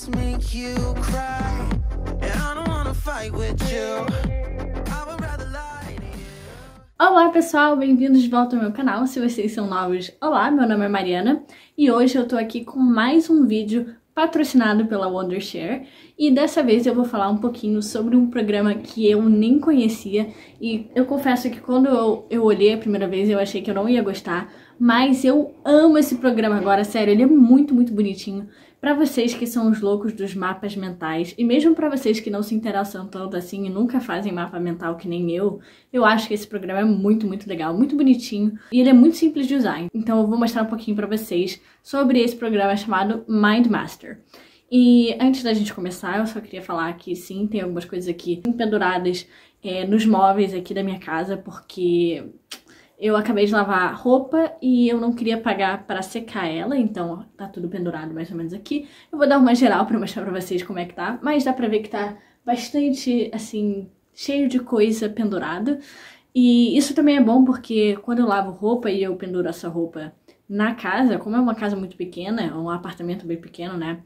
just make you cry. And I don't wanna fight with you. Olá pessoal, bem-vindos de volta ao meu canal. Se vocês são novos, olá, meu nome é Mariana e hoje eu tô aqui com mais um vídeo patrocinado pela Wondershare e dessa vez eu vou falar um pouquinho sobre um programa que eu nem conhecia e eu confesso que quando eu, eu olhei a primeira vez eu achei que eu não ia gostar, mas eu amo esse programa agora, sério, ele é muito, muito bonitinho. Para vocês que são os loucos dos mapas mentais, e mesmo para vocês que não se interessam tanto assim e nunca fazem mapa mental que nem eu, eu acho que esse programa é muito, muito legal, muito bonitinho e ele é muito simples de usar. Então eu vou mostrar um pouquinho para vocês sobre esse programa chamado Mind Master. E antes da gente começar, eu só queria falar que sim, tem algumas coisas aqui penduradas é, nos móveis aqui da minha casa, porque eu acabei de lavar a roupa e eu não queria pagar para secar ela, então ó, tá tudo pendurado mais ou menos aqui. Eu vou dar uma geral para mostrar para vocês como é que tá, mas dá para ver que tá bastante, assim, cheio de coisa pendurada. E isso também é bom porque quando eu lavo roupa e eu penduro essa roupa na casa, como é uma casa muito pequena, é um apartamento bem pequeno, né?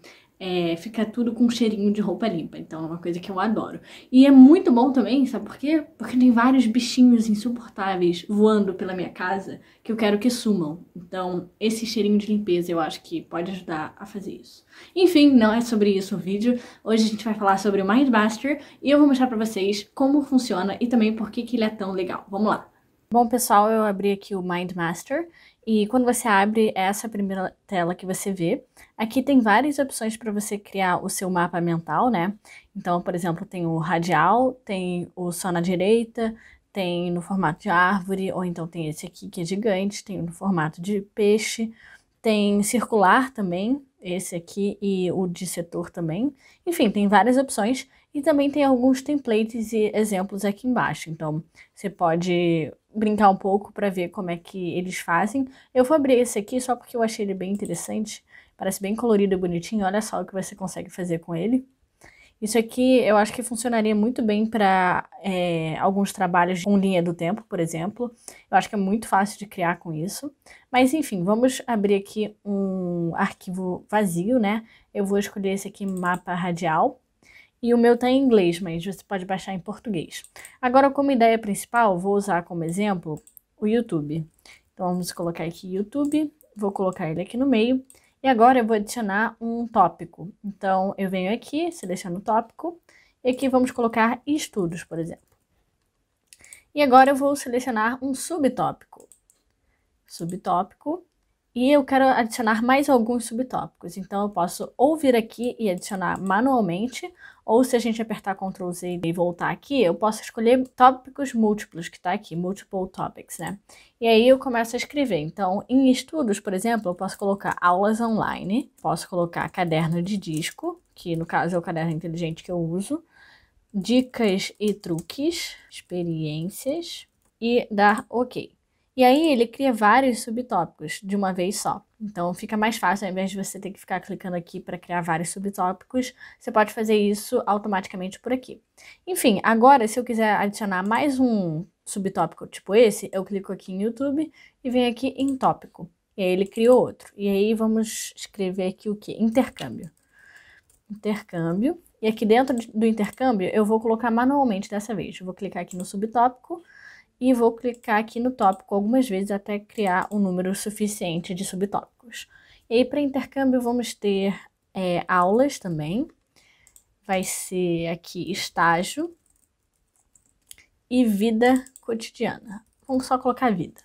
é, fica tudo com um cheirinho de roupa limpa. Então é uma coisa que eu adoro. E é muito bom também, sabe por quê? Porque tem vários bichinhos insuportáveis voando pela minha casa que eu quero que sumam. Então esse cheirinho de limpeza eu acho que pode ajudar a fazer isso. Enfim, não é sobre isso o vídeo. Hoje a gente vai falar sobre o Mindbuster e eu vou mostrar pra vocês como funciona e também por que, que ele é tão legal. Vamos lá! Bom, pessoal, eu abri aqui o MindMaster e quando você abre essa primeira tela que você vê, aqui tem várias opções para você criar o seu mapa mental, né? Então, por exemplo, tem o radial, tem o só na direita, tem no formato de árvore, ou então tem esse aqui que é gigante, tem no formato de peixe, tem circular também, esse aqui e o de setor também. Enfim, tem várias opções e também tem alguns templates e exemplos aqui embaixo. Então, você pode brincar um pouco para ver como é que eles fazem. Eu vou abrir esse aqui só porque eu achei ele bem interessante. Parece bem colorido e bonitinho. Olha só o que você consegue fazer com ele. Isso aqui eu acho que funcionaria muito bem para é, alguns trabalhos com linha do tempo, por exemplo. Eu acho que é muito fácil de criar com isso. Mas enfim, vamos abrir aqui um arquivo vazio, né? Eu vou escolher esse aqui, mapa radial e o meu está em inglês, mas você pode baixar em português. Agora, como ideia principal, vou usar como exemplo o YouTube. Então, vamos colocar aqui YouTube, vou colocar ele aqui no meio. E agora eu vou adicionar um tópico. Então, eu venho aqui, seleciono o tópico, e aqui vamos colocar estudos, por exemplo. E agora eu vou selecionar um subtópico. Subtópico. E eu quero adicionar mais alguns subtópicos. Então, eu posso ou vir aqui e adicionar manualmente, ou se a gente apertar Ctrl Z e voltar aqui, eu posso escolher tópicos múltiplos, que está aqui, Multiple Topics, né? E aí eu começo a escrever. Então, em estudos, por exemplo, eu posso colocar aulas online, posso colocar caderno de disco, que no caso é o caderno inteligente que eu uso, dicas e truques, experiências e dar OK. E aí ele cria vários subtópicos de uma vez só. Então fica mais fácil, ao invés de você ter que ficar clicando aqui para criar vários subtópicos, você pode fazer isso automaticamente por aqui. Enfim, agora se eu quiser adicionar mais um subtópico tipo esse, eu clico aqui em YouTube e venho aqui em tópico. E aí ele criou outro. E aí vamos escrever aqui o que? Intercâmbio. Intercâmbio. E aqui dentro do intercâmbio eu vou colocar manualmente dessa vez. Eu vou clicar aqui no subtópico e vou clicar aqui no tópico algumas vezes até criar um número suficiente de subtópicos. E aí, para intercâmbio, vamos ter é, aulas também. Vai ser aqui estágio e vida cotidiana. Vamos só colocar vida.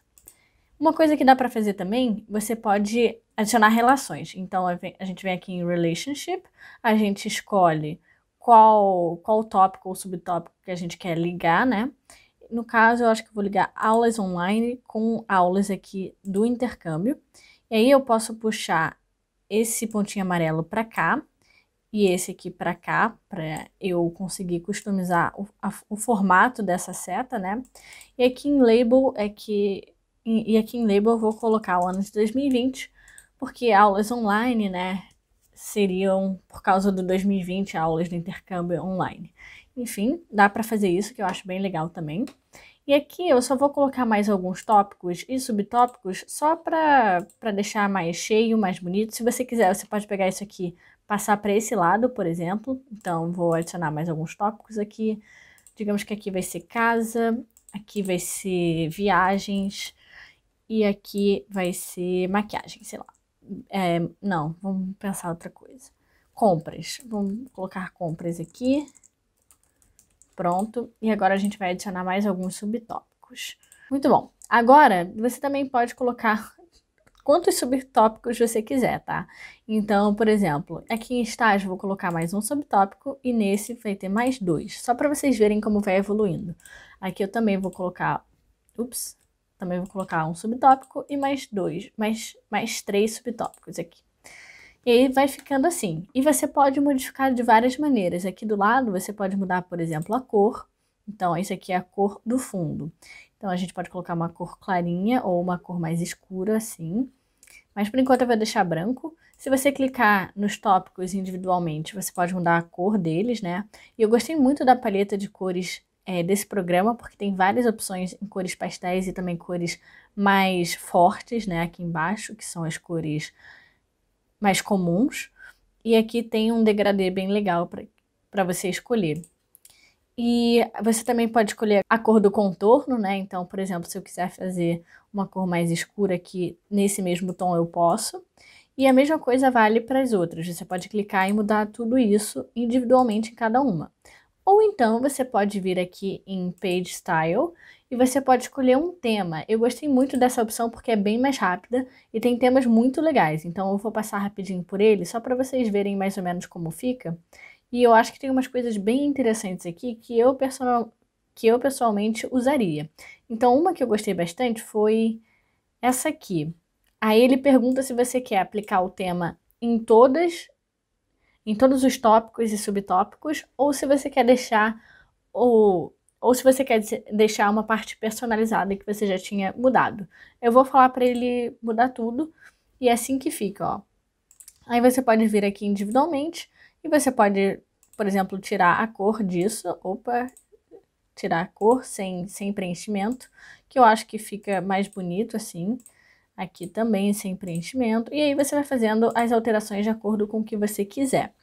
Uma coisa que dá para fazer também, você pode adicionar relações. Então, a gente vem aqui em relationship, a gente escolhe qual, qual tópico ou subtópico que a gente quer ligar, né? no caso, eu acho que vou ligar aulas online com aulas aqui do intercâmbio. E aí eu posso puxar esse pontinho amarelo para cá e esse aqui para cá, para eu conseguir customizar o, a, o, formato dessa seta, né? E aqui em label é que e aqui em label eu vou colocar o ano de 2020, porque aulas online, né, seriam por causa do 2020 aulas do intercâmbio online. Enfim, dá para fazer isso, que eu acho bem legal também. E aqui eu só vou colocar mais alguns tópicos e subtópicos só para deixar mais cheio, mais bonito. Se você quiser, você pode pegar isso aqui, passar para esse lado, por exemplo. Então, vou adicionar mais alguns tópicos aqui. Digamos que aqui vai ser casa, aqui vai ser viagens e aqui vai ser maquiagem, sei lá. É, não, vamos pensar outra coisa. Compras. Vamos colocar compras aqui pronto. E agora a gente vai adicionar mais alguns subtópicos. Muito bom. Agora, você também pode colocar quantos subtópicos você quiser, tá? Então, por exemplo, aqui em estágio vou colocar mais um subtópico e nesse vai ter mais dois, só para vocês verem como vai evoluindo. Aqui eu também vou colocar, ups, também vou colocar um subtópico e mais dois, mais, mais três subtópicos aqui. E aí vai ficando assim. E você pode modificar de várias maneiras. Aqui do lado você pode mudar, por exemplo, a cor. Então, isso aqui é a cor do fundo. Então, a gente pode colocar uma cor clarinha ou uma cor mais escura, assim. Mas, por enquanto, eu vou deixar branco. Se você clicar nos tópicos individualmente, você pode mudar a cor deles, né? E eu gostei muito da paleta de cores é, desse programa, porque tem várias opções em cores pastéis e também cores mais fortes, né? Aqui embaixo, que são as cores mais comuns. E aqui tem um degradê bem legal para você escolher. E você também pode escolher a cor do contorno, né? Então, por exemplo, se eu quiser fazer uma cor mais escura aqui nesse mesmo tom, eu posso. E a mesma coisa vale para as outras. Você pode clicar e mudar tudo isso individualmente em cada uma. Ou então você pode vir aqui em Page Style e você pode escolher um tema. Eu gostei muito dessa opção porque é bem mais rápida e tem temas muito legais, então eu vou passar rapidinho por ele só para vocês verem mais ou menos como fica. E eu acho que tem umas coisas bem interessantes aqui que eu, personal, que eu pessoalmente usaria. Então, uma que eu gostei bastante foi essa aqui. Aí ele pergunta se você quer aplicar o tema em todas em todos os tópicos e subtópicos ou se você quer deixar o ou se você quer deixar uma parte personalizada que você já tinha mudado. Eu vou falar para ele mudar tudo e é assim que fica, ó. Aí você pode vir aqui individualmente e você pode, por exemplo, tirar a cor disso, opa, tirar a cor sem, sem preenchimento, que eu acho que fica mais bonito assim aqui também sem preenchimento, e aí você vai fazendo as alterações de acordo com o que você quiser.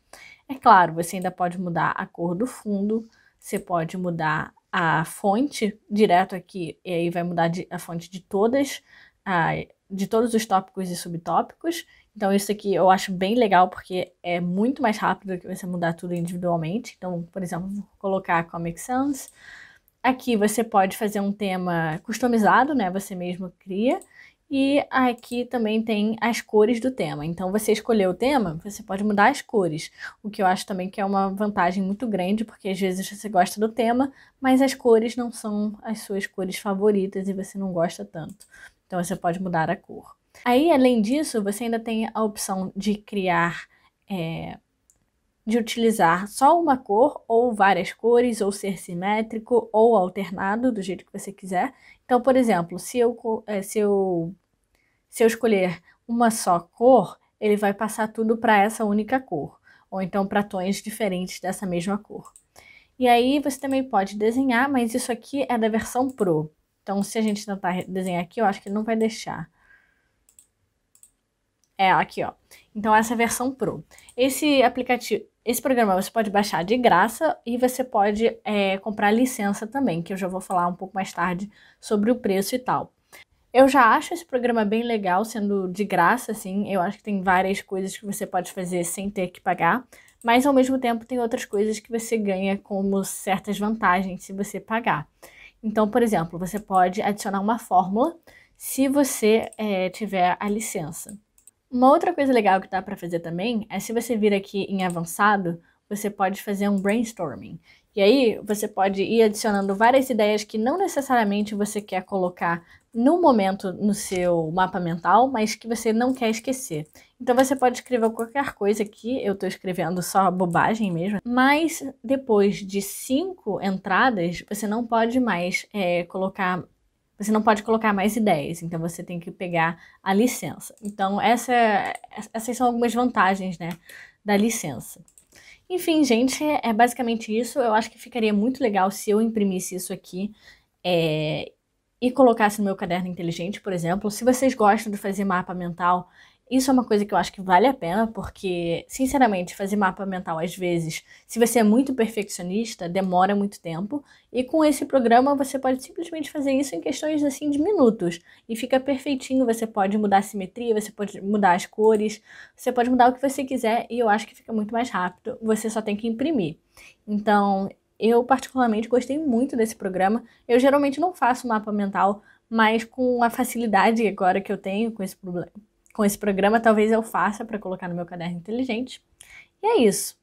É claro, você ainda pode mudar a cor do fundo, você pode mudar a fonte direto aqui, e aí vai mudar de, a fonte de todas a, de todos os tópicos e subtópicos. Então, isso aqui eu acho bem legal porque é muito mais rápido que você mudar tudo individualmente. Então, por exemplo, vou colocar Comic Sans. Aqui você pode fazer um tema customizado, né? Você mesmo cria. E aqui também tem as cores do tema. Então, você escolheu o tema, você pode mudar as cores, o que eu acho também que é uma vantagem muito grande, porque às vezes você gosta do tema, mas as cores não são as suas cores favoritas e você não gosta tanto. Então, você pode mudar a cor. Aí, além disso, você ainda tem a opção de criar, é, de utilizar só uma cor ou várias cores, ou ser simétrico ou alternado, do jeito que você quiser. Então, por exemplo, se eu, eh, se eu, se eu escolher uma só cor, ele vai passar tudo para essa única cor, ou então para tons diferentes dessa mesma cor. E aí você também pode desenhar, mas isso aqui é da versão Pro. Então, se a gente tentar desenhar aqui, eu acho que ele não vai deixar. É, aqui, ó. Então, essa é a versão Pro. Esse aplicativo, esse programa você pode baixar de graça e você pode é, comprar licença também, que eu já vou falar um pouco mais tarde sobre o preço e tal. Eu já acho esse programa bem legal, sendo de graça, assim. Eu acho que tem várias coisas que você pode fazer sem ter que pagar, mas ao mesmo tempo tem outras coisas que você ganha como certas vantagens se você pagar. Então, por exemplo, você pode adicionar uma fórmula se você é, tiver a licença. Uma outra coisa legal que dá para fazer também é se você vir aqui em avançado, você pode fazer um brainstorming. E aí você pode ir adicionando várias ideias que não necessariamente você quer colocar no momento no seu mapa mental, mas que você não quer esquecer. Então você pode escrever qualquer coisa aqui, eu estou escrevendo só bobagem mesmo, mas depois de cinco entradas, você não pode mais é, colocar você não pode colocar mais ideias, então você tem que pegar a licença. Então, essa, essas são algumas vantagens né, da licença. Enfim, gente, é basicamente isso. Eu acho que ficaria muito legal se eu imprimisse isso aqui é, e colocasse no meu caderno inteligente, por exemplo. Se vocês gostam de fazer mapa mental isso é uma coisa que eu acho que vale a pena, porque, sinceramente, fazer mapa mental às vezes, se você é muito perfeccionista, demora muito tempo, e com esse programa você pode simplesmente fazer isso em questões assim de minutos, e fica perfeitinho, você pode mudar a simetria, você pode mudar as cores, você pode mudar o que você quiser, e eu acho que fica muito mais rápido, você só tem que imprimir. Então, eu particularmente gostei muito desse programa. Eu geralmente não faço mapa mental, mas com a facilidade agora que eu tenho com esse problema com esse programa, talvez eu faça para colocar no meu caderno inteligente. E é isso.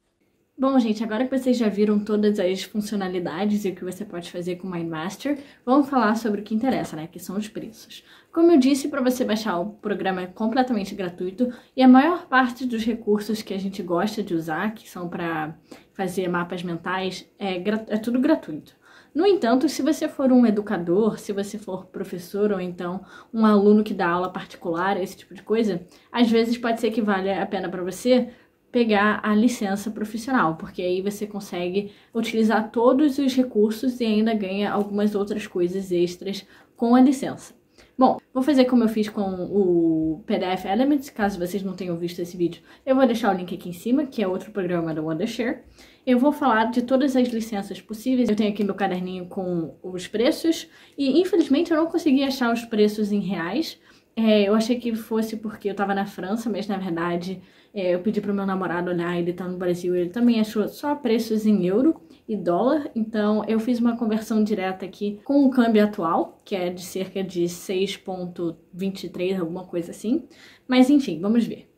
Bom, gente, agora que vocês já viram todas as funcionalidades e o que você pode fazer com o MindMaster, vamos falar sobre o que interessa, né? Que são os preços. Como eu disse, para você baixar o programa é completamente gratuito e a maior parte dos recursos que a gente gosta de usar, que são para fazer mapas mentais, é, é tudo gratuito. No entanto, se você for um educador, se você for professor ou então um aluno que dá aula particular, esse tipo de coisa, às vezes pode ser que valha a pena para você pegar a licença profissional, porque aí você consegue utilizar todos os recursos e ainda ganha algumas outras coisas extras com a licença. Bom, vou fazer como eu fiz com o PDF Elements, caso vocês não tenham visto esse vídeo. Eu vou deixar o link aqui em cima, que é outro programa do Wondershare. Eu vou falar de todas as licenças possíveis. Eu tenho aqui meu caderninho com os preços e infelizmente eu não consegui achar os preços em reais. É, eu achei que fosse porque eu estava na França, mas na verdade é, eu pedi para o meu namorado olhar, ele está no Brasil, ele também achou só preços em euro e dólar, então eu fiz uma conversão direta aqui com o câmbio atual, que é de cerca de 6,23, alguma coisa assim. Mas enfim, vamos ver.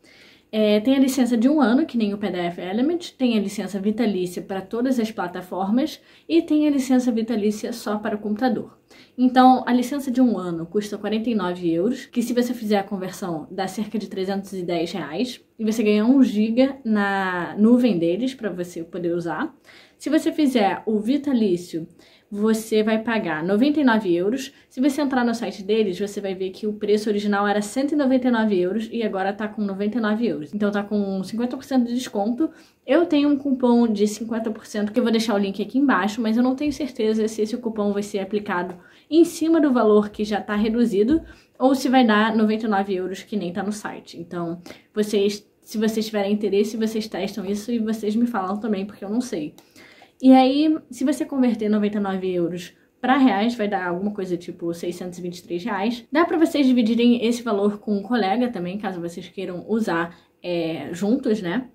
É, tem a licença de um ano, que nem o PDF Element, tem a licença vitalícia para todas as plataformas e tem a licença vitalícia só para o computador. Então, a licença de um ano custa 49 euros, que se você fizer a conversão dá cerca de 310 reais, e você ganha 1 giga na nuvem deles para você poder usar. Se você fizer o vitalício você vai pagar 99 euros. Se você entrar no site deles, você vai ver que o preço original era 199 euros e agora tá com 99 euros. Então tá com 50% de desconto. Eu tenho um cupom de 50% que eu vou deixar o link aqui embaixo, mas eu não tenho certeza se esse cupom vai ser aplicado em cima do valor que já tá reduzido ou se vai dar 99 euros que nem tá no site. Então vocês, se vocês tiverem interesse, vocês testam isso e vocês me falam também, porque eu não sei. E aí, se você converter 99 euros para reais, vai dar alguma coisa tipo 623 reais. Dá para vocês dividirem esse valor com um colega também, caso vocês queiram usar é, juntos, né?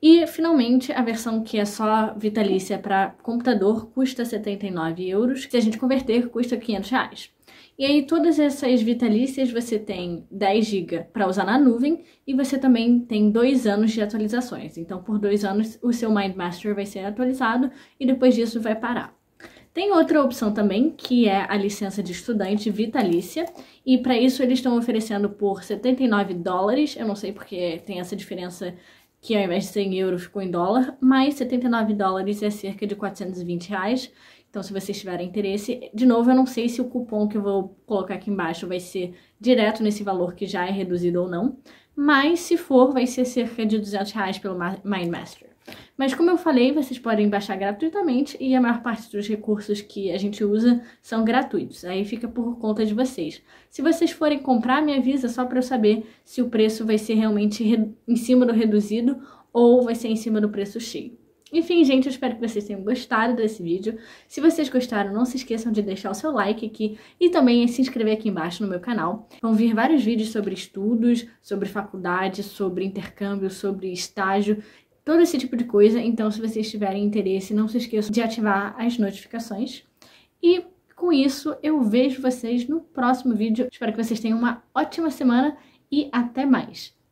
E, finalmente, a versão que é só vitalícia para computador custa 79 euros. Se a gente converter, custa 500 reais. E aí todas essas vitalícias você tem 10 GB para usar na nuvem e você também tem dois anos de atualizações. Então por dois anos o seu Mind Master vai ser atualizado e depois disso vai parar. Tem outra opção também, que é a licença de estudante vitalícia, e para isso eles estão oferecendo por 79 dólares, eu não sei porque tem essa diferença que ao invés de ser em euro ficou em dólar, mas 79 dólares é cerca de 420 reais, então, se vocês tiverem interesse, de novo, eu não sei se o cupom que eu vou colocar aqui embaixo vai ser direto nesse valor que já é reduzido ou não, mas se for, vai ser cerca de 200 reais pelo MindMaster. Mas como eu falei, vocês podem baixar gratuitamente e a maior parte dos recursos que a gente usa são gratuitos. Aí fica por conta de vocês. Se vocês forem comprar, me avisa só para eu saber se o preço vai ser realmente em cima do reduzido ou vai ser em cima do preço cheio. Enfim, gente, eu espero que vocês tenham gostado desse vídeo. Se vocês gostaram, não se esqueçam de deixar o seu like aqui e também se inscrever aqui embaixo no meu canal. Vão vir vários vídeos sobre estudos, sobre faculdade, sobre intercâmbio, sobre estágio todo esse tipo de coisa. Então, se vocês tiverem interesse, não se esqueçam de ativar as notificações. E com isso, eu vejo vocês no próximo vídeo. Espero que vocês tenham uma ótima semana e até mais!